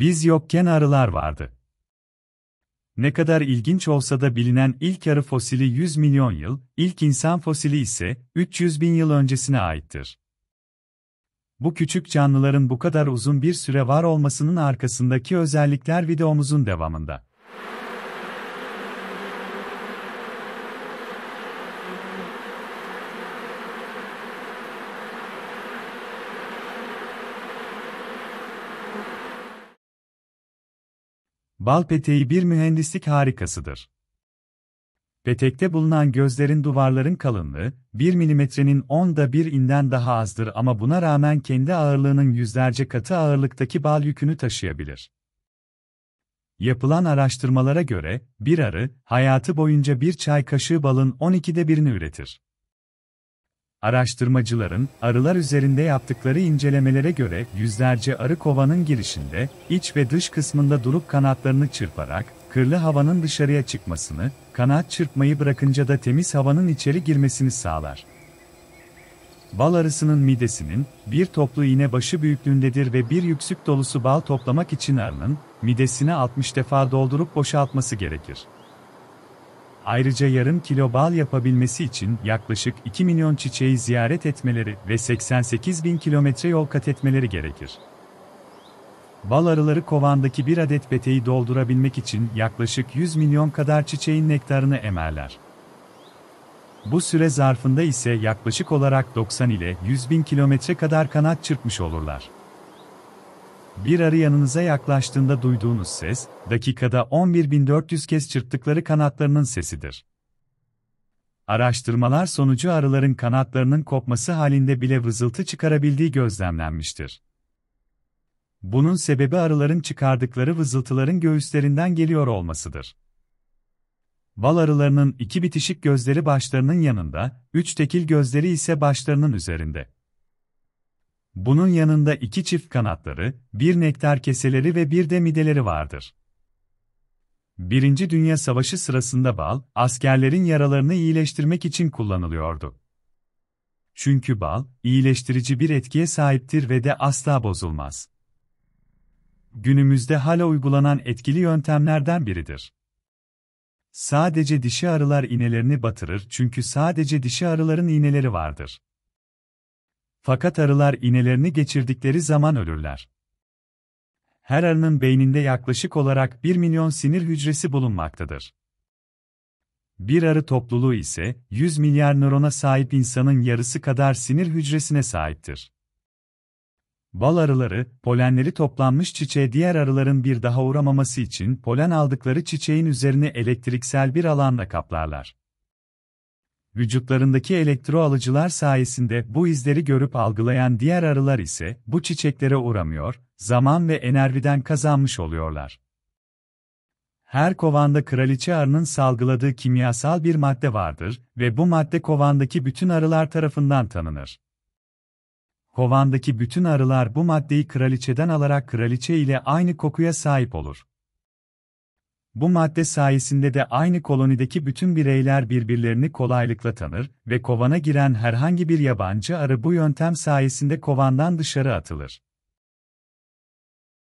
Biz yokken arılar vardı. Ne kadar ilginç olsa da bilinen ilk arı fosili 100 milyon yıl, ilk insan fosili ise 300 bin yıl öncesine aittir. Bu küçük canlıların bu kadar uzun bir süre var olmasının arkasındaki özellikler videomuzun devamında. Bal peteği bir mühendislik harikasıdır. Petekte bulunan gözlerin duvarların kalınlığı, 1 milimetrenin onda bir inden daha azdır ama buna rağmen kendi ağırlığının yüzlerce katı ağırlıktaki bal yükünü taşıyabilir. Yapılan araştırmalara göre, bir arı, hayatı boyunca bir çay kaşığı balın 12'de birini üretir. Araştırmacıların, arılar üzerinde yaptıkları incelemelere göre yüzlerce arı kovanın girişinde, iç ve dış kısmında durup kanatlarını çırparak, kırlı havanın dışarıya çıkmasını, kanat çırpmayı bırakınca da temiz havanın içeri girmesini sağlar. Bal arısının midesinin, bir toplu iğne başı büyüklüğündedir ve bir yüksük dolusu bal toplamak için arının, midesine 60 defa doldurup boşaltması gerekir ayrıca yarım kilo bal yapabilmesi için yaklaşık 2 milyon çiçeği ziyaret etmeleri ve 88 bin kilometre yol kat etmeleri gerekir. Bal arıları kovandaki bir adet peteği doldurabilmek için yaklaşık 100 milyon kadar çiçeğin nektarını emerler. Bu süre zarfında ise yaklaşık olarak 90 ile 100 bin kilometre kadar kanat çırpmış olurlar. Bir arı yanınıza yaklaştığında duyduğunuz ses, dakikada 11.400 kez çırptıkları kanatlarının sesidir. Araştırmalar sonucu arıların kanatlarının kopması halinde bile vızıltı çıkarabildiği gözlemlenmiştir. Bunun sebebi arıların çıkardıkları vızıltıların göğüslerinden geliyor olmasıdır. Bal arılarının iki bitişik gözleri başlarının yanında, üç tekil gözleri ise başlarının üzerinde. Bunun yanında iki çift kanatları, bir nektar keseleri ve bir de mideleri vardır. Birinci Dünya Savaşı sırasında bal, askerlerin yaralarını iyileştirmek için kullanılıyordu. Çünkü bal, iyileştirici bir etkiye sahiptir ve de asla bozulmaz. Günümüzde hala uygulanan etkili yöntemlerden biridir. Sadece dişi arılar inelerini batırır çünkü sadece dişi arıların ineleri vardır. Fakat arılar inelerini geçirdikleri zaman ölürler. Her arının beyninde yaklaşık olarak 1 milyon sinir hücresi bulunmaktadır. Bir arı topluluğu ise 100 milyar nörona sahip insanın yarısı kadar sinir hücresine sahiptir. Bal arıları, polenleri toplanmış çiçeğe diğer arıların bir daha uğramaması için polen aldıkları çiçeğin üzerine elektriksel bir alanla kaplarlar vücutlarındaki elektro alıcılar sayesinde bu izleri görüp algılayan diğer arılar ise bu çiçeklere uğramıyor, zaman ve enerjiden kazanmış oluyorlar. Her kovanda kraliçe arının salgıladığı kimyasal bir madde vardır ve bu madde kovandaki bütün arılar tarafından tanınır. Kovandaki bütün arılar bu maddeyi kraliçeden alarak kraliçe ile aynı kokuya sahip olur. Bu madde sayesinde de aynı kolonideki bütün bireyler birbirlerini kolaylıkla tanır ve kovana giren herhangi bir yabancı arı bu yöntem sayesinde kovandan dışarı atılır.